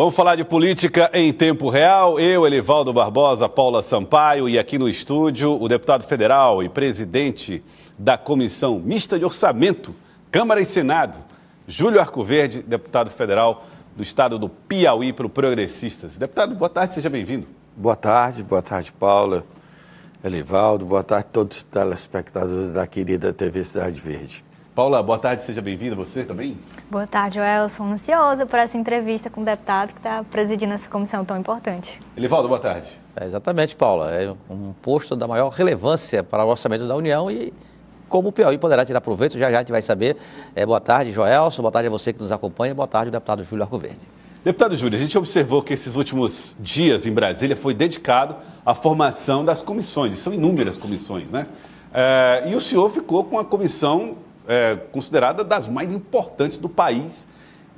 Vamos falar de política em tempo real. Eu, Elivaldo Barbosa, Paula Sampaio e aqui no estúdio o deputado federal e presidente da Comissão Mista de Orçamento, Câmara e Senado, Júlio Arcoverde, deputado federal do estado do Piauí para o Progressistas. Deputado, boa tarde, seja bem-vindo. Boa tarde, boa tarde, Paula, Elivaldo, boa tarde a todos os telespectadores da querida TV Cidade Verde. Paula, boa tarde, seja bem-vinda, você também. Boa tarde, Joelson, Ansiosa por essa entrevista com o deputado que está presidindo essa comissão tão importante. Elivaldo, boa tarde. É exatamente, Paula. É um posto da maior relevância para o orçamento da União e como o Piauí poderá tirar proveito, já já a gente vai saber. É, boa tarde, Joelson, boa tarde a você que nos acompanha, boa tarde, deputado Júlio Arcoverde. Deputado Júlio, a gente observou que esses últimos dias em Brasília foi dedicado à formação das comissões, e são inúmeras comissões, né? É, e o senhor ficou com a comissão é, considerada das mais importantes do país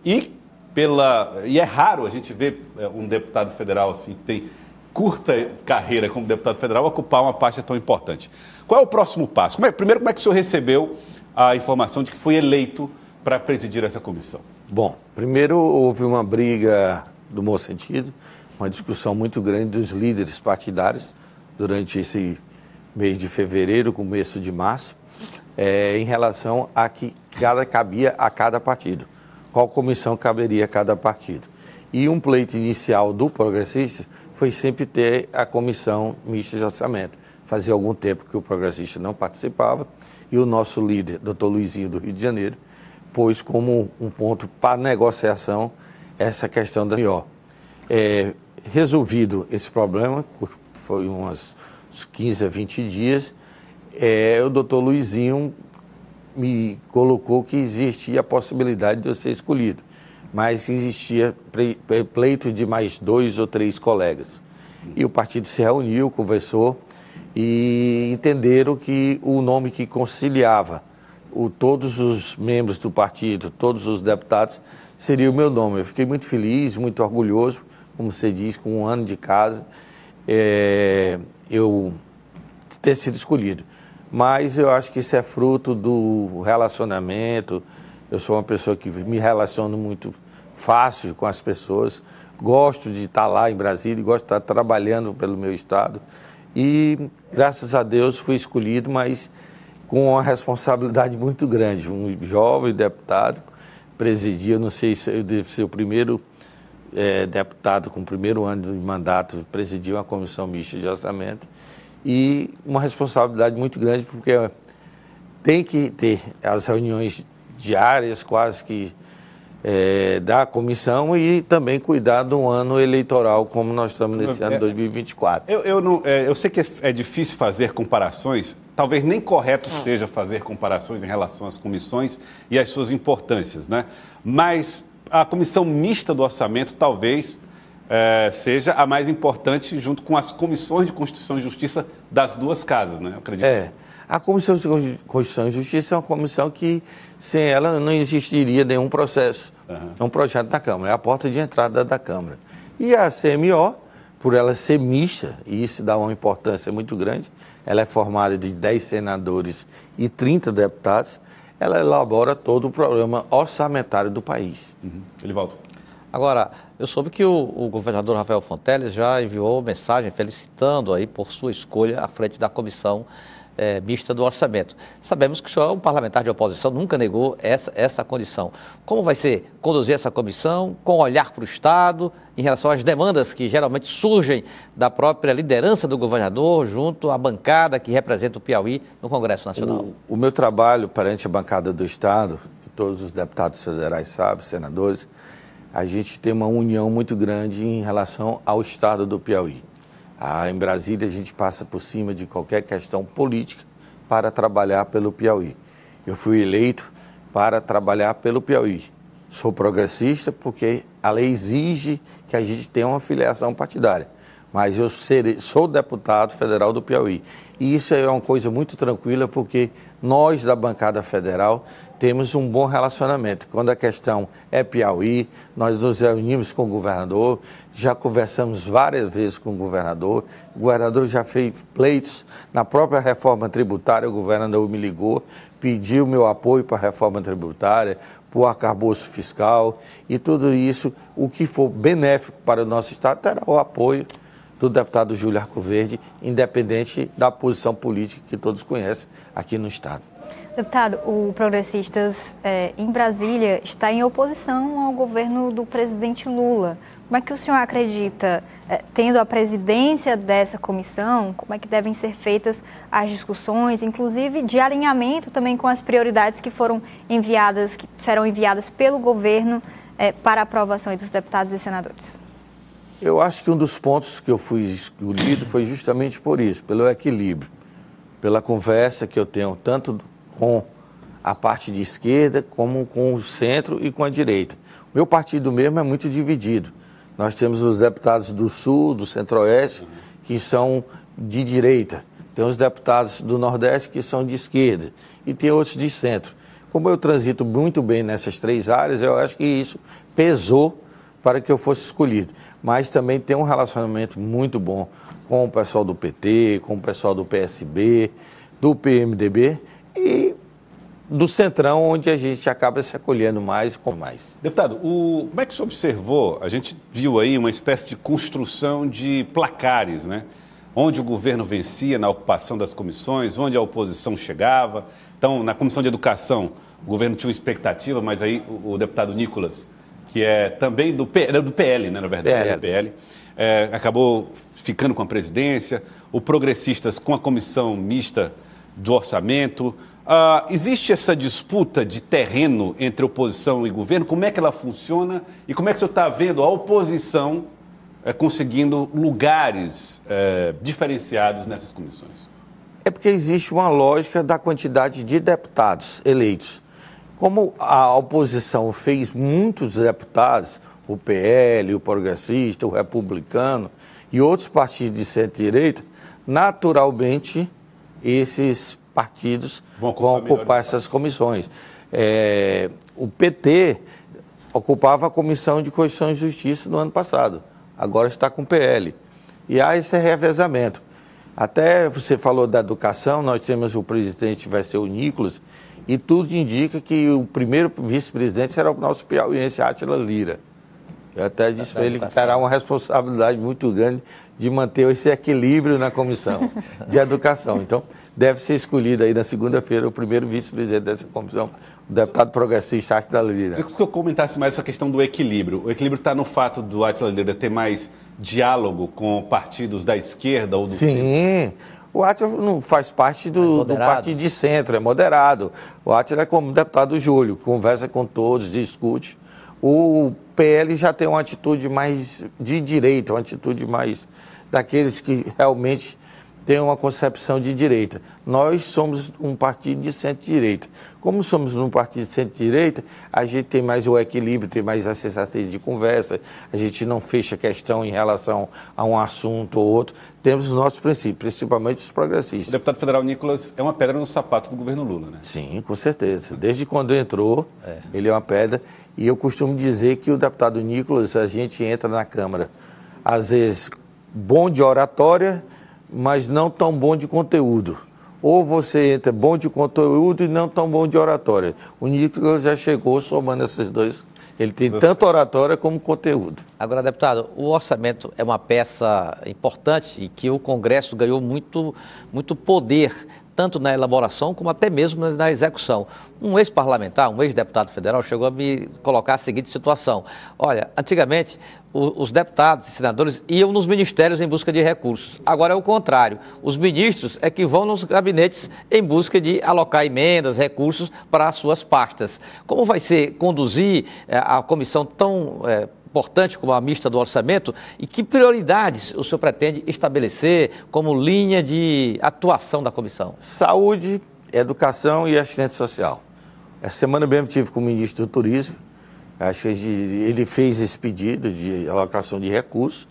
e pela e é raro a gente ver é, um deputado federal assim que tem curta carreira como deputado federal ocupar uma pasta tão importante. Qual é o próximo passo? Como é, primeiro, como é que o senhor recebeu a informação de que foi eleito para presidir essa comissão? Bom, primeiro houve uma briga do bom sentido, uma discussão muito grande dos líderes partidários durante esse mês de fevereiro, começo de março, é, em relação a que cada cabia a cada partido, qual comissão caberia a cada partido. E um pleito inicial do progressista foi sempre ter a comissão mista de orçamento. Fazia algum tempo que o progressista não participava e o nosso líder, doutor Luizinho do Rio de Janeiro, pôs como um ponto para negociação essa questão da IO. É, resolvido esse problema, foi umas 15 a 20 dias, é, o doutor Luizinho me colocou que existia a possibilidade de eu ser escolhido, mas existia pleito de mais dois ou três colegas. E o partido se reuniu, conversou e entenderam que o nome que conciliava o, todos os membros do partido, todos os deputados, seria o meu nome. Eu fiquei muito feliz, muito orgulhoso, como você diz, com um ano de casa, é, eu ter sido escolhido. Mas eu acho que isso é fruto do relacionamento. Eu sou uma pessoa que me relaciono muito fácil com as pessoas. Gosto de estar lá em Brasília, gosto de estar trabalhando pelo meu estado. E graças a Deus fui escolhido, mas com uma responsabilidade muito grande. Um jovem deputado presidia, não sei se eu devo ser o primeiro é, deputado com o primeiro ano de mandato, presidia uma comissão mista de orçamento e uma responsabilidade muito grande, porque tem que ter as reuniões diárias quase que é, da comissão e também cuidar do ano eleitoral como nós estamos nesse é, ano é. de 2024. Eu, eu, não, é, eu sei que é, é, difícil fazer comparações, talvez nem correto ah. seja fazer comparações em relação às comissões e às suas importâncias, né? Mas a comissão mista do orçamento talvez é, seja a mais importante junto com as comissões de Constituição e Justiça das duas casas, né? Eu acredito. É. A Comissão de Constituição e Justiça é uma comissão que, sem ela, não existiria nenhum processo. Uhum. um projeto da Câmara, é a porta de entrada da Câmara. E a CMO, por ela ser mista, e isso dá uma importância muito grande, ela é formada de 10 senadores e 30 deputados, ela elabora todo o programa orçamentário do país. Uhum. volta. Agora, eu soube que o, o governador Rafael Fonteles já enviou mensagem felicitando aí por sua escolha à frente da comissão é, mista do orçamento. Sabemos que o senhor é um parlamentar de oposição, nunca negou essa, essa condição. Como vai ser conduzir essa comissão com olhar para o Estado em relação às demandas que geralmente surgem da própria liderança do governador junto à bancada que representa o Piauí no Congresso Nacional? O, o meu trabalho perante a bancada do Estado, todos os deputados federais sabem, senadores, a gente tem uma união muito grande em relação ao estado do Piauí. Ah, em Brasília, a gente passa por cima de qualquer questão política para trabalhar pelo Piauí. Eu fui eleito para trabalhar pelo Piauí. Sou progressista porque a lei exige que a gente tenha uma filiação partidária. Mas eu serei, sou deputado federal do Piauí. E isso é uma coisa muito tranquila, porque nós da bancada federal temos um bom relacionamento. Quando a questão é Piauí, nós nos reunimos com o governador, já conversamos várias vezes com o governador, o governador já fez pleitos na própria reforma tributária, o governador me ligou, pediu meu apoio para a reforma tributária, para o arcabouço fiscal e tudo isso, o que for benéfico para o nosso Estado terá o apoio do deputado Júlio Arcoverde, independente da posição política que todos conhecem aqui no Estado. Deputado, o Progressistas é, em Brasília está em oposição ao governo do presidente Lula. Como é que o senhor acredita, é, tendo a presidência dessa comissão, como é que devem ser feitas as discussões, inclusive de alinhamento também com as prioridades que foram enviadas, que serão enviadas pelo governo é, para aprovação dos deputados e senadores? Eu acho que um dos pontos que eu fui escolhido foi justamente por isso, pelo equilíbrio, pela conversa que eu tenho tanto com a parte de esquerda, como com o centro e com a direita. O meu partido mesmo é muito dividido. Nós temos os deputados do Sul, do Centro-Oeste, que são de direita. Tem os deputados do Nordeste que são de esquerda. E tem outros de centro. Como eu transito muito bem nessas três áreas, eu acho que isso pesou para que eu fosse escolhido. Mas também tem um relacionamento muito bom com o pessoal do PT, com o pessoal do PSB, do PMDB e do Centrão, onde a gente acaba se acolhendo mais com mais. Deputado, o, como é que você observou? A gente viu aí uma espécie de construção de placares, né? Onde o governo vencia na ocupação das comissões, onde a oposição chegava. Então, na Comissão de Educação, o governo tinha uma expectativa, mas aí o, deputado Nicolas, que é também do, P, do PL, né, na verdade, PL. PL é, acabou ficando com a presidência. O Progressistas, com a comissão mista do orçamento. Uh, existe essa disputa de terreno entre oposição e governo? Como é que ela funciona? E como é que o senhor está vendo a oposição é, conseguindo lugares é, diferenciados nessas comissões? É porque existe uma lógica da quantidade de deputados eleitos. Como a oposição fez muitos deputados, o PL, o Progressista, o Republicano e outros partidos de centro-direita, naturalmente esses partidos vão ocupar, vão ocupar essas comissões. É, o PT ocupava a Comissão de Constituição e Justiça no ano passado, agora está com o PL. E há esse revezamento. Até você falou da educação, nós temos o presidente, vai ser o Nicolas, e tudo indica que o primeiro vice-presidente será o nosso piauiense, Átila Lira. Eu até disse para ele que terá uma responsabilidade muito grande de manter esse equilíbrio na comissão de educação. Então, deve ser escolhido aí na segunda-feira o primeiro vice-presidente dessa comissão, o deputado progressista Atila Lira. Eu queria que eu comentasse mais essa questão do equilíbrio. O equilíbrio está no fato do Atila Lira ter mais diálogo com partidos da esquerda ou do Sim. Centro. O Atila não faz parte do, é do, partido de centro, é moderado. O Atila é como o deputado Júlio, conversa com todos, discute. O PL já tem uma atitude mais de direita, uma atitude mais daqueles que realmente tem uma concepção de direita. Nós somos um partido de centro-direita. Como somos um partido de centro-direita, a gente tem mais o equilíbrio, tem mais a sensatez de conversa, a gente não fecha questão em relação a um assunto ou outro. Temos os nossos princípios, principalmente os progressistas. O deputado federal Nicolas é uma pedra no sapato do governo Lula, né? Sim, com certeza. Desde quando entrou, é. ele é uma pedra. E eu costumo dizer que o deputado Nicolas, a gente entra na Câmara, às vezes, bom de oratória mas não tão bom de conteúdo. Ou você entra bom de conteúdo e não tão bom de oratória. O Nicolas já chegou somando esses dois. Ele tem tanto oratória como conteúdo. Agora, deputado, o orçamento é uma peça importante e que o Congresso ganhou muito, muito poder tanto na elaboração como até mesmo na execução. Um ex-parlamentar, um ex-deputado federal, chegou a me colocar a seguinte situação: olha, antigamente os deputados e senadores iam nos ministérios em busca de recursos. Agora é o contrário. Os ministros é que vão nos gabinetes em busca de alocar emendas, recursos para as suas pastas. Como vai ser conduzir eh, a comissão tão. É, importante como a mista do orçamento e que prioridades o senhor pretende estabelecer como linha de atuação da comissão? Saúde, educação e assistência social. Essa semana mesmo tive com o ministro do Turismo, acho que ele fez esse pedido de alocação de recursos.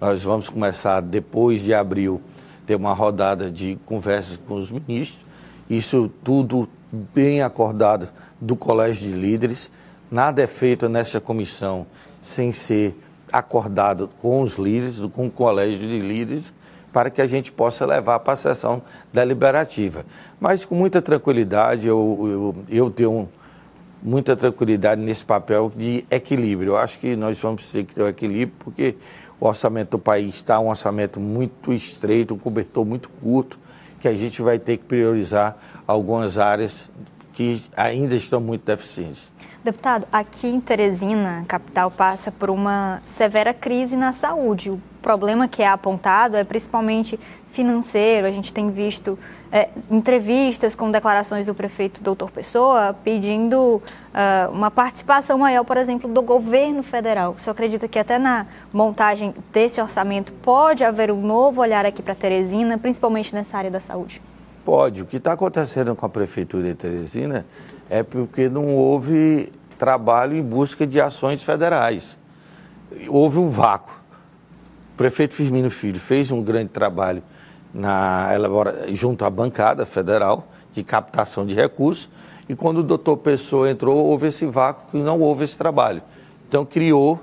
Nós vamos começar depois de abril ter uma rodada de conversas com os ministros. Isso tudo bem acordado do Colégio de Líderes. Nada é feito nessa comissão sem ser acordado com os líderes, com o colégio de líderes, para que a gente possa levar para a sessão deliberativa. Mas com muita tranquilidade, eu, eu, eu tenho muita tranquilidade nesse papel de equilíbrio. Eu acho que nós vamos ter que ter o um equilíbrio, porque o orçamento do país está um orçamento muito estreito, um cobertor muito curto, que a gente vai ter que priorizar algumas áreas que ainda estão muito deficientes. Deputado, aqui em Teresina, capital, passa por uma severa crise na saúde. O problema que é apontado é principalmente financeiro. A gente tem visto é, entrevistas com declarações do prefeito Doutor Pessoa pedindo uh, uma participação maior, por exemplo, do governo federal. O senhor acredita que até na montagem desse orçamento pode haver um novo olhar aqui para Teresina, principalmente nessa área da saúde? Pode. O que está acontecendo com a prefeitura de Teresina é porque não houve trabalho em busca de ações federais. Houve um vácuo. O prefeito Firmino Filho fez um grande trabalho na elabora, junto à bancada federal de captação de recursos e quando o doutor Pessoa entrou houve esse vácuo que não houve esse trabalho. Então criou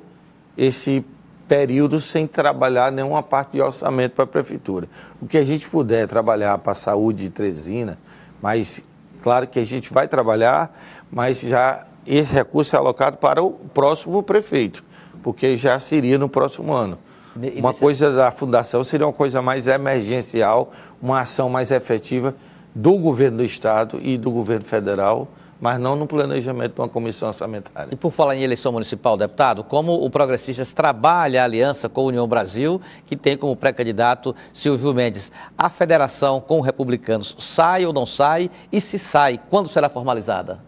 esse período sem trabalhar nenhuma parte de orçamento para a prefeitura. O que a gente puder trabalhar para a saúde de Trezina, mas Claro que a gente vai trabalhar, mas já esse recurso é alocado para o próximo prefeito, porque já seria no próximo ano. E uma coisa da fundação seria uma coisa mais emergencial, uma ação mais efetiva do governo do estado e do governo federal mas não no planejamento de uma comissão orçamentária. E por falar em eleição municipal, deputado, como o Progressistas trabalha a aliança com a União Brasil, que tem como pré-candidato Silvio Mendes, a federação com republicanos sai ou não sai? E se sai, quando será formalizada?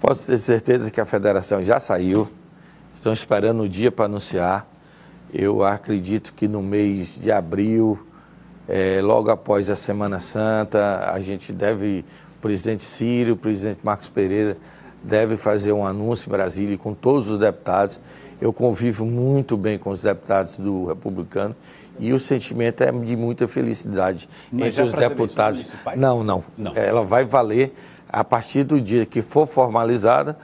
Posso ter certeza que a federação já saiu, estão esperando o dia para anunciar. Eu acredito que no mês de abril, é, logo após a Semana Santa, a gente deve presidente Ciro, o presidente Marcos Pereira deve fazer um anúncio em Brasília com todos os deputados. Eu convivo muito bem com os deputados do Republicano e o sentimento é de muita felicidade Mas entre os deputados. Não, não, não. Ela vai valer a partir do dia que for formalizada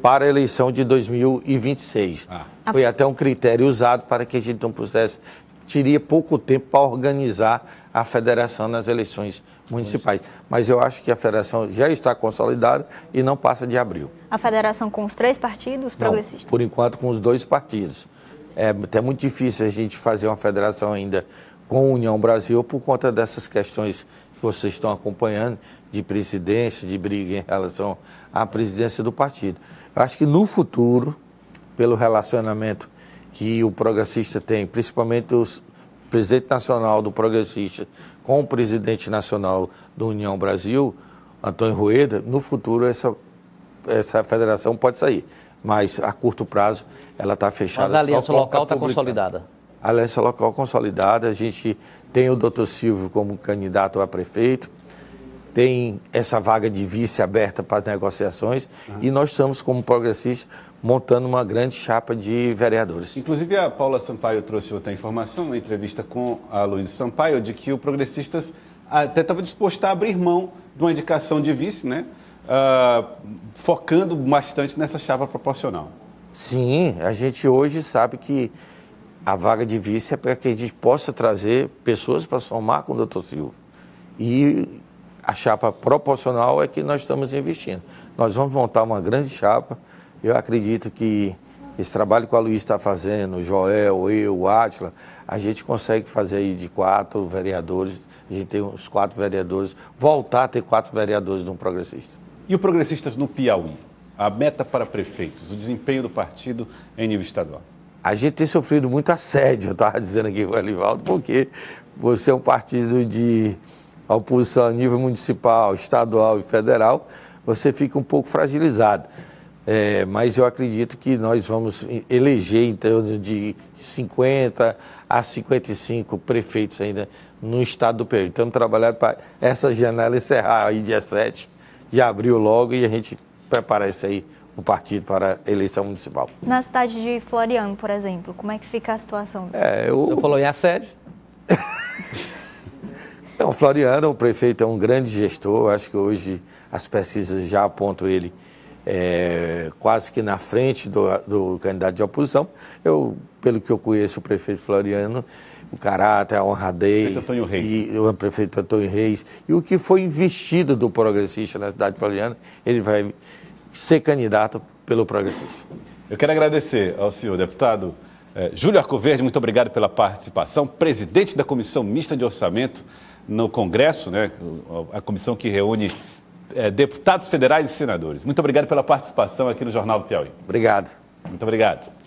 para a eleição de 2026. Ah. Foi até um critério usado para que a gente não pudesse. Teria pouco tempo para organizar a federação nas eleições municipais. Mas eu acho que a federação já está consolidada e não passa de abril. A federação com os três partidos progressistas? Não, por enquanto, com os dois partidos. É até muito difícil a gente fazer uma federação ainda com a União Brasil por conta dessas questões que vocês estão acompanhando de presidência, de briga em relação à presidência do partido. Eu acho que no futuro, pelo relacionamento que o progressista tem, principalmente os, presidente nacional do Progressista com o presidente nacional do União Brasil, Antônio Rueda, no futuro essa, essa federação pode sair. Mas a curto prazo ela está fechada. Mas a aliança local está consolidada. A aliança local consolidada, a gente tem o doutor Silvio como candidato a prefeito, tem essa vaga de vice aberta para as negociações uhum. e nós estamos, como progressistas, montando uma grande chapa de vereadores. Inclusive, a Paula Sampaio trouxe outra informação, uma entrevista com a Luiz Sampaio, de que o Progressistas até estava disposto a abrir mão de uma indicação de vice, né? Uh, focando bastante nessa chapa proporcional. Sim, a gente hoje sabe que a vaga de vice é para que a gente possa trazer pessoas para somar com o doutor Silva. E a chapa proporcional é que nós estamos investindo. Nós vamos montar uma grande chapa. Eu acredito que esse trabalho que a Luiz está fazendo, o Joel, eu, o Átila, a gente consegue fazer aí de quatro vereadores, a gente tem uns quatro vereadores, voltar a ter quatro vereadores de um progressista. E o Progressistas no Piauí? A meta para prefeitos, o desempenho do partido em nível estadual? A gente tem sofrido muito assédio, eu estava dizendo aqui com o Alivaldo, porque você é um partido de a oposição a nível municipal, estadual e federal, você fica um pouco fragilizado. É, mas eu acredito que nós vamos eleger em torno de 50 a 55 prefeitos ainda no estado do Piauí. Estamos trabalhando para essa janela encerrar aí dia 7 de abril logo e a gente prepara isso aí, o partido, para a eleição municipal. Na cidade de Floriano, por exemplo, como é que fica a situação? É, eu... Você falou em assédio? Então, Floriano, o prefeito é um grande gestor, acho que hoje as pesquisas já apontam ele é, quase que na frente do, do, candidato de oposição. Eu, pelo que eu conheço o prefeito Floriano, o caráter, a honradez. Antônio Reis. E, o prefeito Antônio Reis. E o que foi investido do progressista na cidade de Floriano, ele vai ser candidato pelo progressista. Eu quero agradecer ao senhor, deputado é, Júlio Arcoverde, muito obrigado pela participação, presidente da Comissão Mista de Orçamento no Congresso, né, a comissão que reúne é, deputados federais e senadores. Muito obrigado pela participação aqui no Jornal do Piauí. Obrigado. Muito obrigado.